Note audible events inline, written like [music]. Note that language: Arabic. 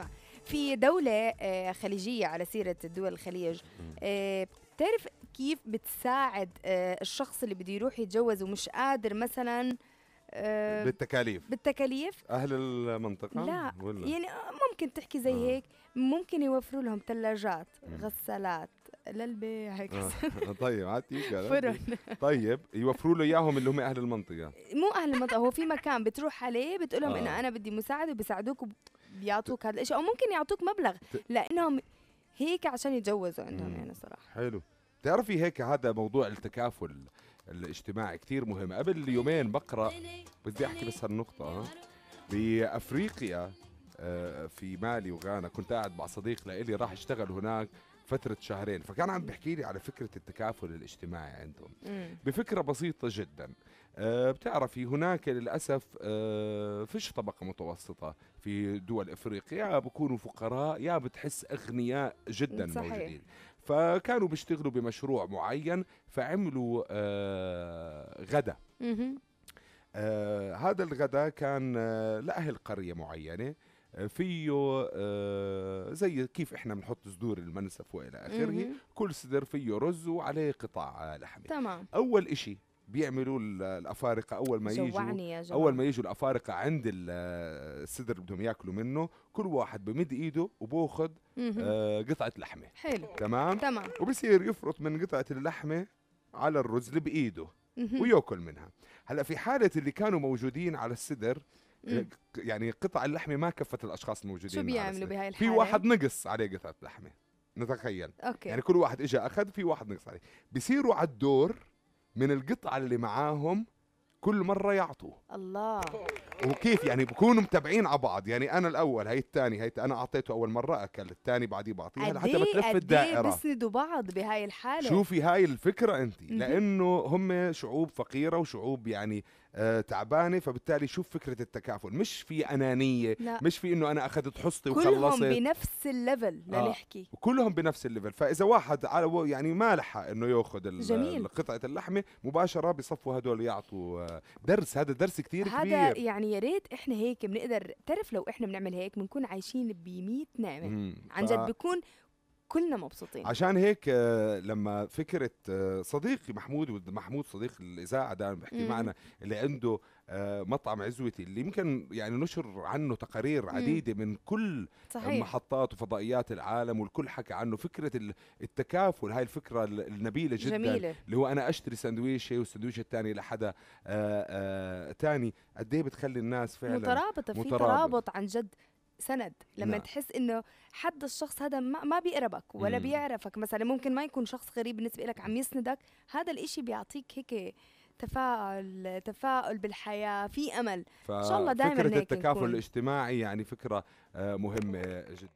اسمع في دولة آه، خليجية على سيرة دول الخليج آه، بتعرف كيف بتساعد آه، الشخص اللي بده يروح يتجوز ومش قادر مثلا بالتكاليف بالتكاليف اهل المنطقه لا ولا؟ يعني ممكن تحكي زي آه. هيك ممكن يوفروا لهم ثلاجات غسالات للبيع هيك آه. [laughs] [laughs] طيب عادي فرن طيب يوفروا له اياهم اللي هم اهل المنطقه مو اهل المنطقه هو في مكان بتروح عليه بتقول لهم آه. انه انا بدي مساعده بيساعدوك بيعطوك هذا الشيء او ممكن يعطوك مبلغ لانهم هيك عشان يتجوزوا عندهم يعني صراحه حلو بتعرفي هيك هذا موضوع التكافل الاجتماعي كثير مهم قبل يومين بقرا بدي احكي بس هالنقطه بافريقيا آه، في مالي وغانا كنت قاعد مع صديق لإلي راح اشتغل هناك فترة شهرين فكان عم بيحكي لي على فكرة التكافل الاجتماعي عندهم بفكرة بسيطة جدا آه، بتعرفي هناك للأسف آه، فيش طبقة متوسطة في دول إفريقيا يا بكونوا فقراء يا بتحس أغنياء جدا صحيح. موجودين فكانوا بيشتغلوا بمشروع معين فعملوا آه، غدا آه هذا الغداء كان آه لأهل قرية معينة فيه آه، زي كيف احنا بنحط صدور المنسف والى اخره كل صدر فيه رز وعليه قطع لحمه تمام اول شيء بيعملوا الافارقه اول ما يجوا اول ما يجوا الافارقه عند الصدر اللي بدهم ياكلوا منه كل واحد بمد ايده وباخذ آه، قطعه لحمه حلو تمام تمام وبصير يفرط من قطعه اللحمه على الرز اللي بايده وياكل منها هلا في حاله اللي كانوا موجودين على الصدر إيه، يعني قطع اللحمه ما كفت الاشخاص الموجودين شو بيعملوا بهاي الحاله في واحد نقص عليه قطعه لحمه نتخيل أوكي. يعني كل واحد اجى اخذ في واحد نقص عليه بيصيروا على الدور من القطعه اللي معاهم كل مره يعطوا الله وكيف يعني بكونوا متابعين على بعض يعني انا الاول هي الثاني هي انا اعطيته اول مره اكل الثاني بعديه بعطيها لحتى يعني ما إيه- تلف إيه الدائره بيسندوا بعض بهاي الحاله شوفي هاي الفكره انت لانه هم شعوب فقيره وشعوب يعني آه تعبانه فبالتالي شوف فكره التكافل مش في انانيه لا. مش في انه انا اخذت حصتي وخلصت كلهم بنفس الليفل لنحكي آه. كلهم بنفس الليفل فاذا واحد على يعني ما لحق انه ياخذ قطعه اللحمه مباشره بصفوا هدول يعطوا آه، درس هذا درس كثير كبير هذا يعني يا ريت احنا هيك بنقدر تعرف لو احنا بنعمل هيك بنكون عايشين ب 100 نعمه عن جد بكون كلنا مبسوطين عشان هيك آه، لما فكره آه، صديقي محمود محمود صديق الاذاعه دائما بحكي معنا اللي عنده آه، مطعم عزوتي اللي يمكن يعني نشر عنه تقارير عديده من كل صحيح. محطات وفضائيات العالم والكل حكى عنه فكره التكافل هاي الفكره النبيله جدا جميلة. اللي هو انا اشتري سندويشه والسندويشه الثانيه لحدا ثاني قد ايه بتخلي الناس فعلا مترابطه في ترابط عن جد سند لما نعم. تحس انه حد الشخص هذا ما, ما بيقربك ولا مم. بيعرفك مثلا ممكن ما يكون شخص غريب بالنسبه لك عم يسندك هذا الإشي بيعطيك هيك تفاؤل تفاؤل بالحياه في امل ان شاء الله دائما فكره التكافل الاجتماعي يعني فكره آه، مهمه جدا